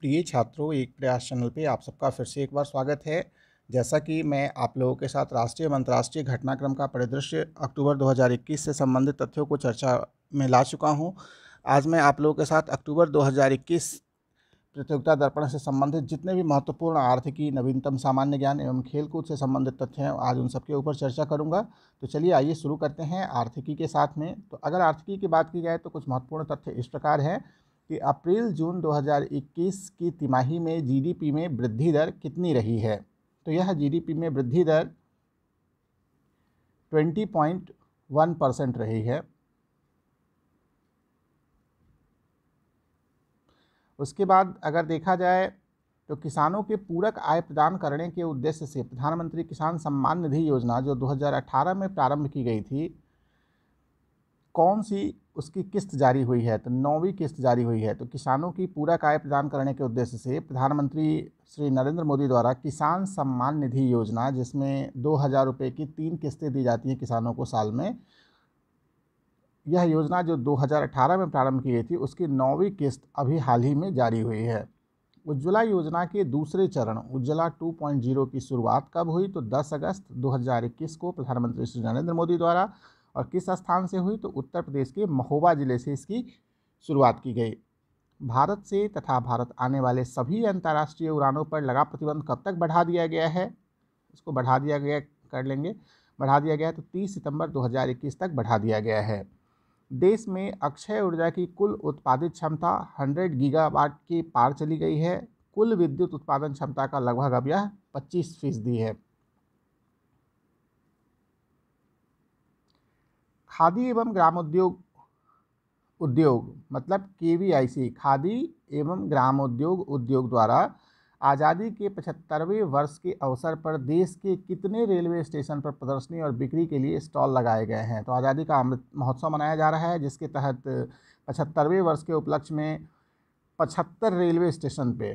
प्रिय छात्रों एक प्रयास चैनल पे आप सबका फिर से एक बार स्वागत है जैसा कि मैं आप लोगों के साथ राष्ट्रीय एवं अंतर्राष्ट्रीय घटनाक्रम का परिदृश्य अक्टूबर 2021 से संबंधित तथ्यों को चर्चा में ला चुका हूं आज मैं आप लोगों के साथ अक्टूबर 2021 प्रतियोगिता दर्पण से संबंधित जितने भी महत्वपूर्ण आर्थिकी नवीनतम सामान्य ज्ञान एवं खेलकूद से संबंधित तथ्य हैं आज उन सबके ऊपर चर्चा करूँगा तो चलिए आइए शुरू करते हैं आर्थिकी के साथ में तो अगर आर्थिकी की बात की जाए तो कुछ महत्वपूर्ण तथ्य इस प्रकार हैं कि अप्रैल जून 2021 की तिमाही में जीडीपी में वृद्धि दर कितनी रही है तो यह जीडीपी में वृद्धि दर 20.1 परसेंट रही है उसके बाद अगर देखा जाए तो किसानों के पूरक आय प्रदान करने के उद्देश्य से प्रधानमंत्री किसान सम्मान निधि योजना जो 2018 में प्रारंभ की गई थी कौन सी उसकी किस्त जारी हुई है तो नौवीं किस्त जारी हुई है तो किसानों की पूरा काय प्रदान करने के उद्देश्य से प्रधानमंत्री श्री नरेंद्र मोदी द्वारा किसान सम्मान निधि योजना जिसमें दो हज़ार रुपये की तीन किस्तें दी जाती हैं किसानों को साल में यह योजना जो 2018 में प्रारंभ की गई थी उसकी नौवीं किस्त अभी हाल ही में जारी हुई है उज्ज्वला योजना के दूसरे चरण उज्ज्वला 2.0 की शुरुआत कब हुई तो 10 अगस्त 2021 को प्रधानमंत्री श्री नरेंद्र मोदी द्वारा और किस स्थान से हुई तो उत्तर प्रदेश के महोबा ज़िले से इसकी शुरुआत की गई भारत से तथा भारत आने वाले सभी अंतर्राष्ट्रीय उड़ानों पर लगा प्रतिबंध कब तक बढ़ा दिया गया है इसको बढ़ा दिया गया कर लेंगे बढ़ा दिया गया तो 30 सितंबर 2021 तक बढ़ा दिया गया है देश में अक्षय ऊर्जा की कुल उत्पादित क्षमता 100 गीगावाट के पार चली गई है कुल विद्युत उत्पादन क्षमता का लगभग अब यह पच्चीस फीसदी है खादी एवं ग्रामोद्योग उद्योग मतलब के खादी एवं ग्रामोद्योग उद्योग द्वारा आज़ादी के पचहत्तरवें वर्ष के अवसर पर देश के कितने रेलवे स्टेशन पर प्रदर्शनी और बिक्री के लिए स्टॉल लगाए गए हैं तो आज़ादी का अमृत महोत्सव मनाया जा रहा है जिसके तहत पचहत्तरवें वर्ष के उपलक्ष्य में पचहत्तर रेलवे स्टेशन पे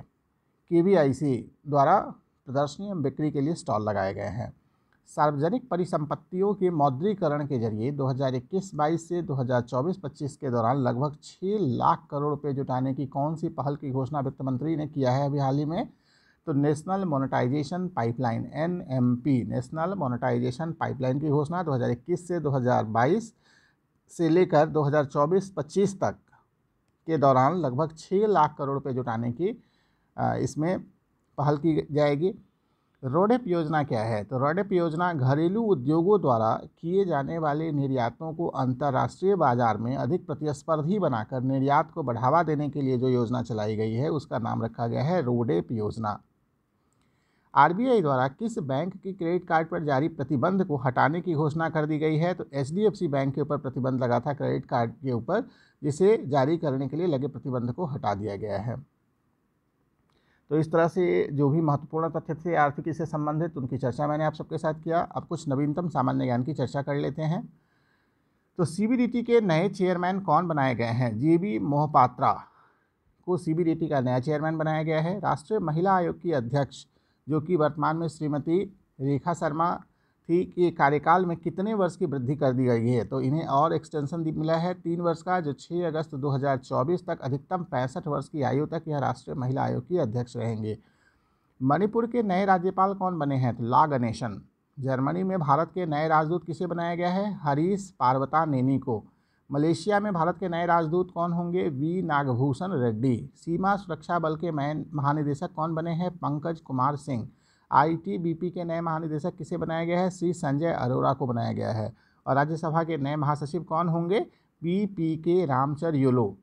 के द्वारा प्रदर्शनी एवं बिक्री के लिए स्टॉल लगाए गए हैं सार्वजनिक परिसंपत्तियों के मौद्रीकरण के जरिए 2021-22 से 2024-25 के दौरान लगभग 6 लाख करोड़ रुपए जुटाने की कौन सी पहल की घोषणा वित्त मंत्री ने किया है अभी हाल ही में तो national monetization pipeline N national monetization pipeline की घोषणा 2021 से 2022 से लेकर 2024-25 तक के दौरान लगभग छः लाख करोड़ रुपये जुटाने की इसमें पहल की जाएगी रोडेप योजना क्या है तो रोडेप योजना घरेलू उद्योगों द्वारा किए जाने वाले निर्यातों को अंतर्राष्ट्रीय बाजार में अधिक प्रतिस्पर्धी बनाकर निर्यात को बढ़ावा देने के लिए जो योजना चलाई गई है उसका नाम रखा गया है रोडेप योजना आर द्वारा किस बैंक की क्रेडिट कार्ड पर जारी प्रतिबंध को हटाने की घोषणा कर दी गई है तो एच बैंक के ऊपर प्रतिबंध लगा था क्रेडिट कार्ड के ऊपर जिसे जारी करने के लिए लगे प्रतिबंध को हटा दिया गया है तो इस तरह से जो भी महत्वपूर्ण तथ्य थे आर्थिकी से संबंधित उनकी चर्चा मैंने आप सबके साथ किया अब कुछ नवीनतम सामान्य ज्ञान की चर्चा कर लेते हैं तो सी के नए चेयरमैन कौन बनाए गए हैं जे बी मोहपात्रा को सी का नया चेयरमैन बनाया गया है राष्ट्रीय महिला आयोग की अध्यक्ष जो कि वर्तमान में श्रीमती रेखा शर्मा फी ये कार्यकाल में कितने वर्ष की वृद्धि कर दी गई है तो इन्हें और एक्सटेंशन मिला है तीन वर्ष का जो 6 अगस्त 2024 तक अधिकतम पैंसठ वर्ष की आयु तक यह राष्ट्रीय महिला आयोग की अध्यक्ष रहेंगे मणिपुर के नए राज्यपाल कौन बने हैं तो ला गणेशन जर्मनी में भारत के नए राजदूत किसे बनाया गया है हरीश पार्वता नेनी को मलेशिया में भारत के नए राजदूत कौन होंगे वी नागभूषण रेड्डी सीमा सुरक्षा बल के महानिदेशक कौन बने हैं पंकज कुमार सिंह आईटीबीपी के नए महानिदेशक किसे बनाया गया है श्री संजय अरोरा को बनाया गया है और राज्यसभा के नए महासचिव कौन होंगे पी पी के रामचर योलो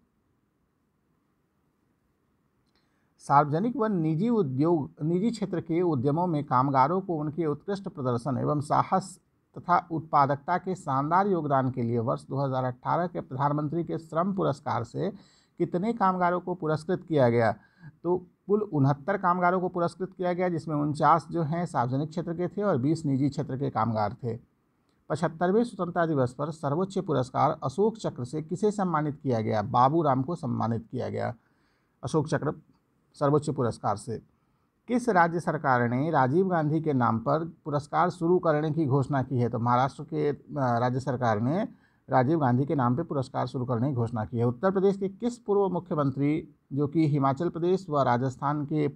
सार्वजनिक व निजी उद्योग निजी क्षेत्र के उद्यमों में कामगारों को उनके उत्कृष्ट प्रदर्शन एवं साहस तथा उत्पादकता के शानदार योगदान के लिए वर्ष 2018 के प्रधानमंत्री के श्रम पुरस्कार से कितने कामगारों को पुरस्कृत किया गया तो कुल उनहत्तर कामगारों को पुरस्कृत किया गया जिसमें उनचास जो हैं सार्वजनिक क्षेत्र के थे और बीस निजी क्षेत्र के कामगार थे पचहत्तरवें स्वतंत्रता दिवस पर सर्वोच्च पुरस्कार अशोक चक्र से किसे सम्मानित किया गया बाबू को सम्मानित किया गया अशोक चक्र सर्वोच्च पुरस्कार से किस राज्य सरकार ने राजीव गांधी के नाम पर पुरस्कार शुरू करने की घोषणा की है तो महाराष्ट्र के राज्य सरकार ने राजीव गांधी के नाम पर पुरस्कार शुरू करने की घोषणा की है उत्तर प्रदेश के किस पूर्व मुख्यमंत्री जो कि हिमाचल प्रदेश व राजस्थान के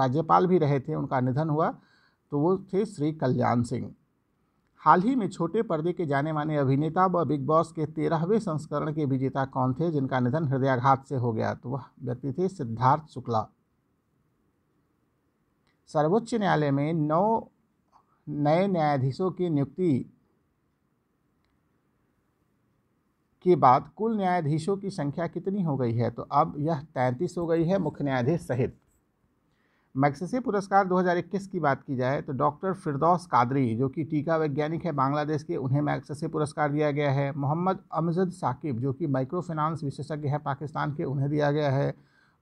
राज्यपाल भी रहे थे उनका निधन हुआ तो वो थे श्री कल्याण सिंह हाल ही में छोटे पर्दे के जाने माने अभिनेता व बिग बॉस के तेरहवें संस्करण के विजेता कौन थे जिनका निधन हृदयाघात से हो गया तो वह व्यक्ति थे सिद्धार्थ शुक्ला सर्वोच्च न्यायालय में नौ नए न्यायाधीशों की नियुक्ति के बाद कुल न्यायाधीशों की संख्या कितनी हो गई है तो अब यह तैंतीस हो गई है मुख्य न्यायाधीश सहित मैक्सेसे पुरस्कार 2021 की बात की जाए तो डॉक्टर फिरदौस कादरी जो कि टीका वैज्ञानिक है बांग्लादेश के उन्हें मैक्सेसे पुरस्कार दिया गया है मोहम्मद अमजद साकिब जो कि माइक्रो विशेषज्ञ है पाकिस्तान के उन्हें दिया गया है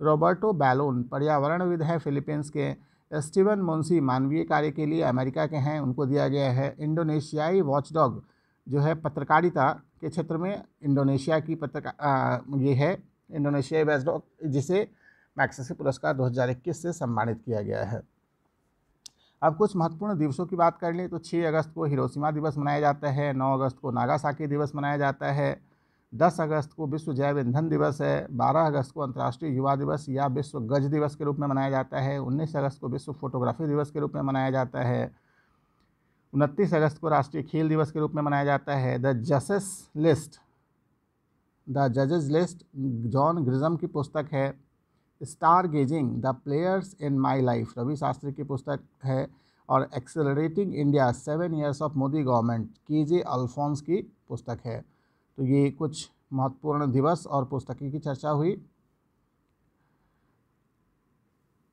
रॉबर्टो बैलोन पर्यावरणविद हैं फिलीपींस के स्टीवन मोन्सी मानवीय कार्य के लिए अमेरिका के हैं उनको दिया गया है इंडोनेशियाई वॉचडॉग जो है पत्रकारिता के क्षेत्र में इंडोनेशिया की पत्रकार ये है इंडोनेशिया बैजडॉक जिसे मैक्सेसी पुरस्कार दो से सम्मानित किया गया है अब कुछ महत्वपूर्ण दिवसों की बात कर लें तो 6 अगस्त को हिरोशिमा दिवस मनाया जाता है 9 अगस्त को नागासाकी दिवस मनाया जाता है 10 अगस्त को विश्व जैव ईंधन दिवस है 12 अगस्त को अंतर्राष्ट्रीय युवा दिवस या विश्व गज दिवस के रूप में मनाया जाता है 19 अगस्त को विश्व फोटोग्राफी दिवस के रूप में मनाया जाता है उनतीस अगस्त को राष्ट्रीय खेल दिवस के रूप में मनाया जाता है द जसेस लिस्ट द जजेस लिस्ट जॉन ग्रिजम की पुस्तक है star gazing the players in my life Ravi Shastri की पुस्तक है और accelerating India seven years of Modi government के जे अल्फोंस की पुस्तक है तो ये कुछ महत्वपूर्ण दिवस और पुस्तकें की चर्चा हुई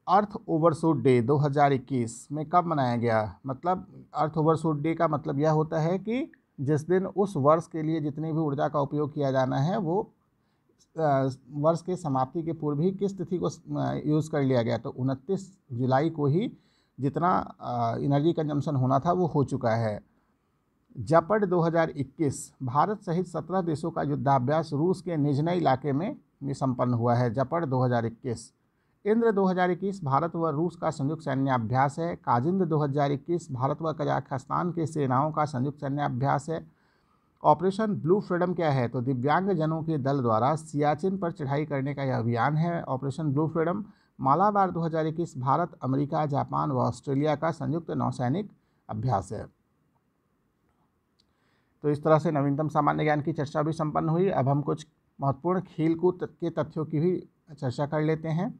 अर्थ ओवरसूट डे 2021 में कब मनाया गया मतलब अर्थ ओवरसूट डे का मतलब यह होता है कि जिस दिन उस वर्ष के लिए जितनी भी ऊर्जा का उपयोग किया जाना है वो वर्ष के समाप्ति के पूर्व ही किस तिथि को यूज़ कर लिया गया तो उनतीस जुलाई को ही जितना एनर्जी कंजम्पशन होना था वो हो चुका है जपड 2021 भारत सहित 17 देशों का युद्धाभ्यास रूस के निजनय इलाके में संपन्न हुआ है जपड़ 2021 इंद्र 2021 भारत व रूस का संयुक्त सैन्याभ्यास है काजिंद 2021 भारत व कजाकिस्तान के सेनाओं का संयुक्त सैन्याभ्यास है ऑपरेशन ब्लू फ्रीडम क्या है तो दिव्यांगजनों के दल द्वारा सियाचिन पर चढ़ाई करने का यह अभियान है operation blue freedom Malabar 2021 Bharat America Japan व ऑस्ट्रेलिया का संयुक्त नौसैनिक अभ्यास है तो इस तरह से नवीनतम सामान्य ज्ञान की चर्चा भी संपन्न हुई अब हम कुछ महत्वपूर्ण खेलकूद के तथ्यों की भी चर्चा कर लेते हैं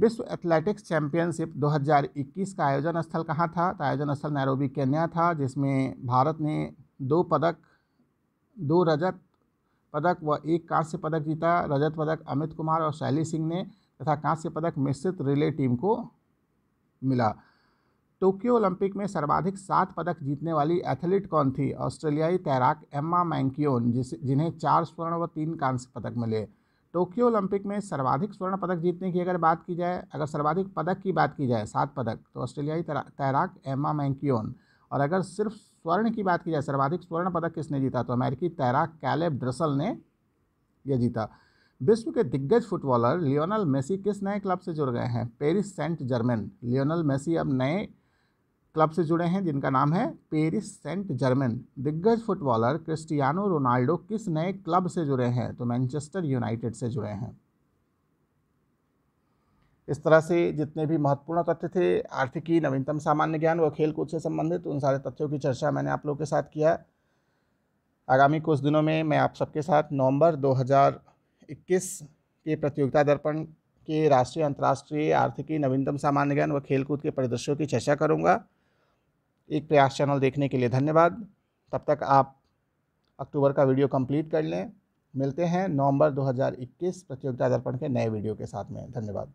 विश्व एथलेटिक्स चैंपियनशिप 2021 का आयोजन स्थल कहाँ था तो आयोजन स्थल नैरोबी केन्या था जिसमें भारत ने दो पदक दो रजत पदक व एक कांस्य पदक जीता रजत पदक अमित कुमार और शैली सिंह ने तथा कांस्य पदक मिश्रित रिले टीम को मिला टोक्यो ओलंपिक में सर्वाधिक सात पदक जीतने वाली एथलीट कौन थी ऑस्ट्रेलियाई तैराक एम्मा मैंकियोन जिस जिन्हें चार स्वर्ण व तीन कांस्य पदक मिले टोक्यो ओलंपिक में सर्वाधिक स्वर्ण पदक जीतने की अगर बात की जाए अगर सर्वाधिक पदक की बात की जाए सात पदक तो ऑस्ट्रेलियाई तैराक एम्मा मैंक्योन और अगर सिर्फ स्वर्ण की बात की जाए सर्वाधिक स्वर्ण पदक किसने जीता तो अमेरिकी तैराक कैलेब ड्रसल ने यह जीता विश्व के दिग्गज फुटबॉलर लियोनल मेसी किस नए क्लब से जुड़ गए हैं Paris Saint Germain Lionel Messi अब नए क्लब से जुड़े हैं जिनका नाम है पेरिस सेंट जर्मन दिग्गज फुटबॉलर क्रिस्टियानो रोनाल्डो किस नए क्लब से जुड़े हैं तो मैनचेस्टर यूनाइटेड से जुड़े हैं इस तरह से जितने भी महत्वपूर्ण तथ्य थे आर्थिकी नवीनतम सामान्य ज्ञान व खेलकूद से संबंधित उन सारे तथ्यों की चर्चा मैंने आप लोगों के साथ किया आगामी कुछ दिनों में मैं आप सबके साथ नवंबर 2021 के प्रतियोगिता दर्पण के राष्ट्रीय अंतर्राष्ट्रीय आर्थिकी नवीनतम सामान्य ज्ञान व खेलकूद के परिदृश्यों की चर्चा करूँगा एक प्रयास चैनल देखने के लिए धन्यवाद तब तक आप अक्टूबर का वीडियो कंप्लीट कर लें मिलते हैं नवंबर 2021 प्रतियोगिता दर्पण के नए वीडियो के साथ में धन्यवाद